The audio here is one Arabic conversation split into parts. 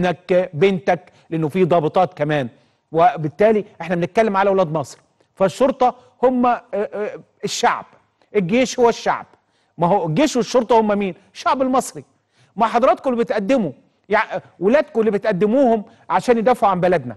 ابنك بنتك لانه في ضابطات كمان وبالتالي احنا بنتكلم على اولاد مصر فالشرطه هم آه، آه، الشعب الجيش هو الشعب ما هو الجيش والشرطه هم مين الشعب المصري ما حضراتكم اللي بتقدموا يعني ولادكم اللي بتقدموهم عشان يدافعوا عن بلدنا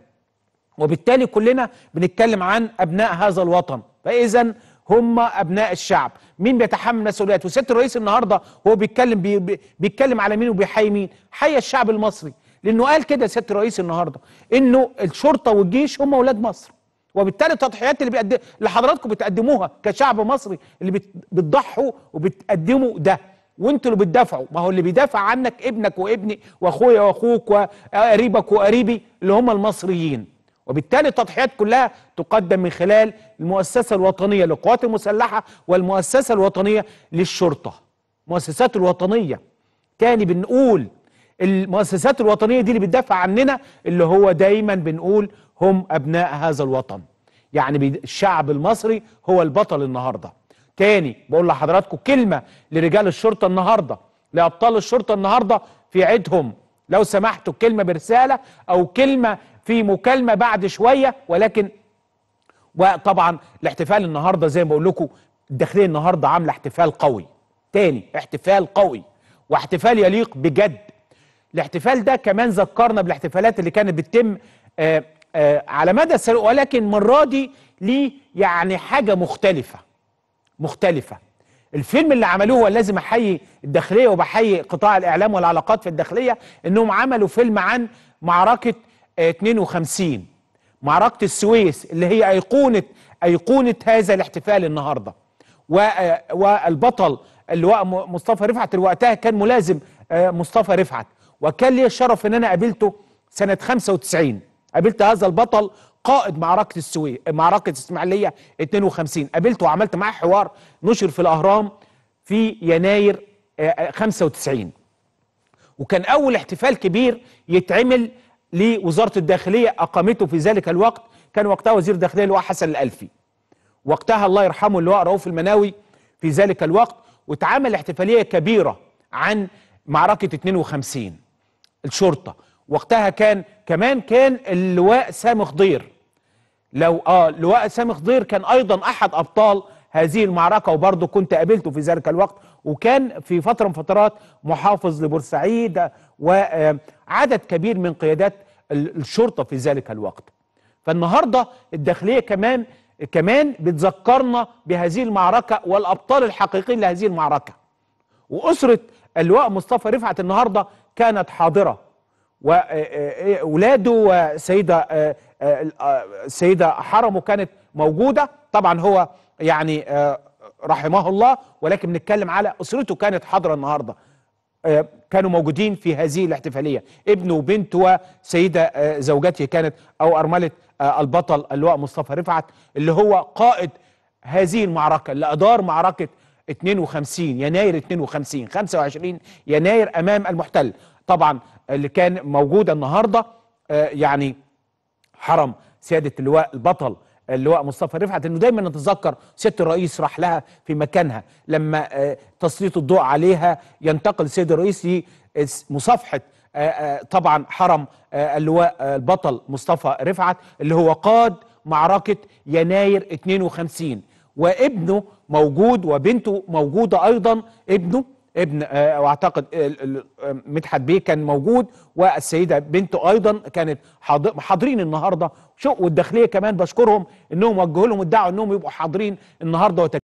وبالتالي كلنا بنتكلم عن ابناء هذا الوطن فاذا هم ابناء الشعب مين بيتحمل مسؤوليات وست الرئيس النهارده هو بيتكلم بي بيتكلم على مين وبيحيي مين حي الشعب المصري لانه قال كده يا سياده الرئيس النهارده انه الشرطه والجيش هم اولاد مصر وبالتالي التضحيات اللي بيقدم اللي حضراتكم بتقدموها كشعب مصري اللي بت... بتضحوا وبتقدموا ده وانتوا اللي بتدافعوا ما هو اللي بيدافع عنك ابنك وابني واخويا واخوك وقريبك وقريبي اللي هم المصريين وبالتالي التضحيات كلها تقدم من خلال المؤسسه الوطنيه للقوات المسلحه والمؤسسه الوطنيه للشرطه المؤسسات الوطنيه تاني بنقول المؤسسات الوطنيه دي اللي بتدافع عننا اللي هو دايما بنقول هم ابناء هذا الوطن يعني الشعب المصري هو البطل النهارده تاني بقول لحضراتكم كلمه لرجال الشرطه النهارده لابطال الشرطه النهارده في عيدهم لو سمحتوا كلمه برساله او كلمه في مكالمه بعد شويه ولكن وطبعا الاحتفال النهارده زي ما بقول لكم الداخليه النهارده عامله احتفال قوي تاني احتفال قوي واحتفال يليق بجد الاحتفال ده كمان ذكرنا بالاحتفالات اللي كانت بتتم آه، آه، على مدى السنة ولكن المرة دي ليه يعني حاجة مختلفة مختلفة الفيلم اللي عملوه ولازم احيي الداخليه وبحيي قطاع الاعلام والعلاقات في الداخليه انهم عملوا فيلم عن معركه 52 آه، معركه السويس اللي هي ايقونه ايقونه هذا الاحتفال النهارده والبطل اللواء مصطفى رفعت الوقتها كان ملازم مصطفى رفعت وكان لي الشرف ان انا قابلته سنه 95 قابلت هذا البطل قائد معركه السويس معركه اسماعيليه 52 قابلته وعملت معاه حوار نشر في الاهرام في يناير 95 آه، آه، وكان اول احتفال كبير يتعمل لوزاره الداخليه اقامته في ذلك الوقت كان وقتها وزير الداخليه اللي هو حسن الالفي وقتها الله يرحمه اللي هو رؤوف المناوي في ذلك الوقت واتعمل احتفاليه كبيره عن معركه 52 الشرطه وقتها كان كمان كان اللواء سامي خضير لو اه اللواء سامي خضير كان ايضا احد ابطال هذه المعركه وبرضه كنت قابلته في ذلك الوقت وكان في فتره من فترات محافظ لبورسعيد وعدد آه، كبير من قيادات الشرطه في ذلك الوقت فالنهارده الداخليه كمان كمان بتذكرنا بهذه المعركه والابطال الحقيقيين لهذه المعركه واسره اللواء مصطفى رفعت النهارده كانت حاضرة وولاده آه، آه، إيه، وسيدة آه، سيدة حرمه كانت موجودة طبعا هو يعني رحمه الله ولكن بنتكلم على أسرته كانت حاضرة النهاردة كانوا موجودين في هذه الاحتفالية ابنه وبنته وسيدة زوجته كانت أو أرملة البطل اللواء مصطفى رفعت اللي هو قائد هذه المعركة اللي أدار معركة 52 يناير 52 25 يناير امام المحتل طبعا اللي كان موجود النهارده آه، يعني حرم سياده اللواء البطل اللواء مصطفى رفعت انه دايما نتذكر سياده الرئيس راح لها في مكانها لما آه، تسليط الضوء عليها ينتقل السيد الرئيس لمصافحه آه، طبعا حرم اللواء البطل مصطفى رفعت اللي هو قاد معركه يناير 52 وابنه موجود وبنته موجودة أيضا ابنه ابن آه، واعتقد آه، مدحت بيه كان موجود والسيده بنته ايضا كانت حاضرين النهارده والداخليه كمان بشكرهم انهم وجهوا لهم الدعوه انهم يبقوا حاضرين النهارده